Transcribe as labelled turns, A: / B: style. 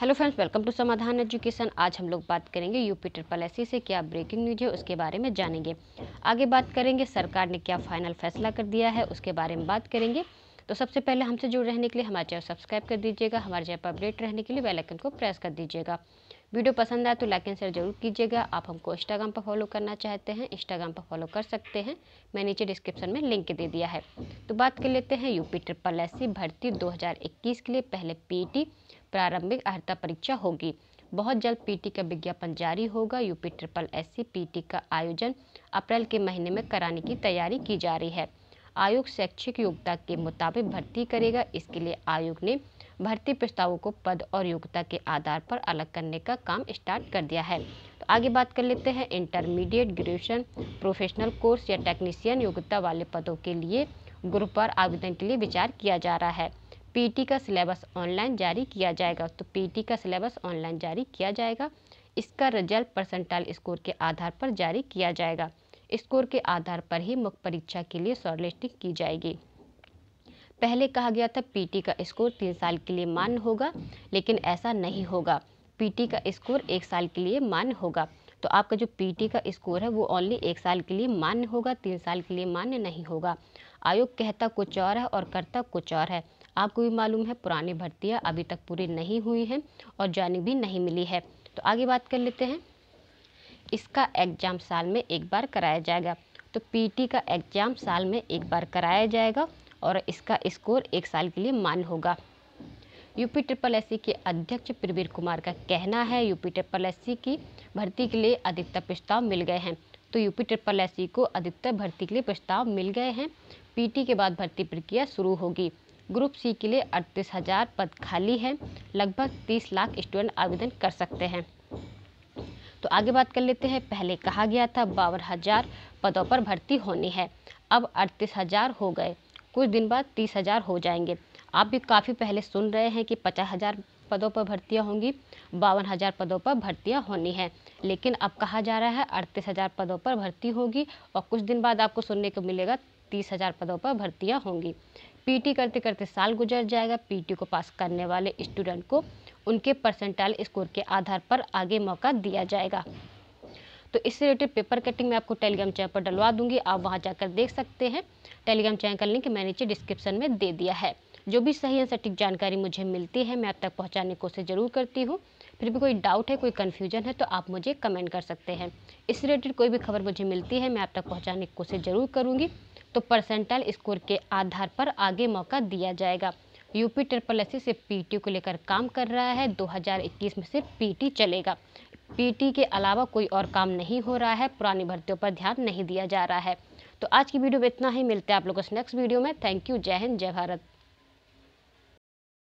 A: hello friends welcome to Samadhan education आज हम लोग बात करेंगे यूपी ट्रिपल एस से क्या ब्रेकिंग न्यूज है उसके बारे में जानेंगे आगे बात करेंगे सरकार ने क्या फाइनल फैसला कर दिया है उसके बारे में बात करेंगे तो सबसे पहले हमसे जुड़ रहने के लिए हमारे चैनल सब्सक्राइब कर दीजिएगा हमारे चैनल पर अपडेट रहने के लिए बेलाइकन को प्रेस कर दीजिएगा वीडियो पसंद आए तो लाइक एंड शेयर जरूर कीजिएगा आप हमको इंस्टाग्राम पर फॉलो करना चाहते हैं इंस्टाग्राम पर फॉलो कर सकते हैं मैं नीचे डिस्क्रिप्शन में लिंक दे दिया है तो बात कर लेते हैं यूपी ट्रिपल एस भर्ती 2021 के लिए पहले पीटी e प्रारंभिक अर्हता परीक्षा होगी बहुत जल्द पीटी e का विज्ञापन जारी होगा यूपी ट्रिपल एस पीटी का आयोजन अप्रैल के महीने में कराने की तैयारी की जा रही है आयोग शैक्षिक योग्यता के मुताबिक भर्ती करेगा इसके लिए आयोग ने भर्ती प्रस्तावों को पद और योग्यता के आधार पर अलग करने का काम स्टार्ट कर दिया है तो आगे बात कर लेते हैं इंटरमीडिएट ग्रेजुएशन प्रोफेशनल कोर्स या टेक्नीशियन योग्यता वाले पदों के लिए ग्रुप पर आवेदन के लिए विचार किया जा रहा है पीटी का सिलेबस ऑनलाइन जारी किया जाएगा तो पीटी का सिलेबस ऑनलाइन जारी किया जाएगा इसका रिजल्ट परसेंटाइल स्कोर के आधार पर जारी किया जाएगा स्कोर के आधार पर ही मुख्य परीक्षा के लिए शॉर्टलिस्टिंग की जाएगी पहले कहा गया था पीटी का स्कोर तीन साल के लिए मान्य होगा लेकिन ऐसा नहीं होगा पीटी का स्कोर एक साल के लिए मान्य होगा तो आपका जो पीटी का स्कोर है वो ओनली एक साल के लिए मान्य होगा तीन साल के लिए मान्य नहीं होगा आयोग कहता कुछ और है और करता कुछ और है आपको भी मालूम है पुरानी भर्तियाँ अभी तक पूरी नहीं हुई हैं और जानी भी नहीं मिली है तो आगे बात कर लेते हैं इसका एग्जाम साल में एक बार कराया जाएगा तो पीटी का एग्जाम साल में एक बार कराया जाएगा और इसका स्कोर एक साल के लिए मान्य होगा यूपी ट्रिपल एस के अध्यक्ष प्रवीर कुमार का कहना है यूपी ट्रिपल एस की भर्ती के लिए अधिकतर प्रस्ताव मिल गए हैं तो यूपी ट्रिपल एस को अधिकतर भर्ती के लिए प्रस्ताव मिल गए हैं पीटी के बाद भर्ती प्रक्रिया शुरू होगी ग्रुप सी के लिए अड़तीस हज़ार पद खाली हैं लगभग तीस लाख स्टूडेंट आवेदन कर सकते हैं तो आगे बात कर लेते हैं पहले कहा गया था बावन हजार पदों पर भर्ती होनी है अब अड़तीस हजार हो गए कुछ दिन बाद तीस हजार हो जाएंगे आप भी काफ़ी पहले सुन रहे हैं कि पचास हजार पदों पर भर्तियां होंगी बावन हज़ार पदों पर भर्तियां होनी है लेकिन अब कहा जा रहा है अड़तीस हज़ार पदों पर भर्ती होगी और कुछ दिन बाद आपको सुनने को मिलेगा तीस हज़ार पदों पर भर्तियाँ होंगी पीटी करते करते साल गुजर जाएगा पीटी को पास करने वाले स्टूडेंट को उनके परसेंटाइल स्कोर के आधार पर आगे मौका दिया जाएगा तो इससे रिलेटेड पेपर कटिंग मैं आपको टेलीग्राम चैनल पर डलवा दूंगी आप वहाँ जाकर देख सकते हैं टेलीग्राम चैनल का लिंक मैंने नीचे डिस्क्रिप्शन में दे दिया है जो भी सही या सटीक जानकारी मुझे मिलती है मैं आप तक पहुँचाने की कोशिश ज़रूर करती हूँ फिर भी कोई डाउट है कोई कन्फ्यूजन है तो आप मुझे कमेंट कर सकते हैं इस रिलेटेड कोई भी खबर मुझे मिलती है मैं आप तक पहुँचाने की कोशिश ज़रूर करूँगी तो परसेंटाइल स्कोर के आधार पर आगे मौका दिया जाएगा यूपी ट्रिपल एस सिर्फ पीटी को लेकर काम कर रहा है 2021 में सिर्फ पीटी चलेगा पीटी के अलावा कोई और काम नहीं हो रहा है पुरानी भर्तियों पर ध्यान नहीं दिया जा रहा है तो आज की वीडियो में इतना ही मिलते हैं आप लोगों से नेक्स्ट वीडियो में थैंक यू जय हिंद जय भारत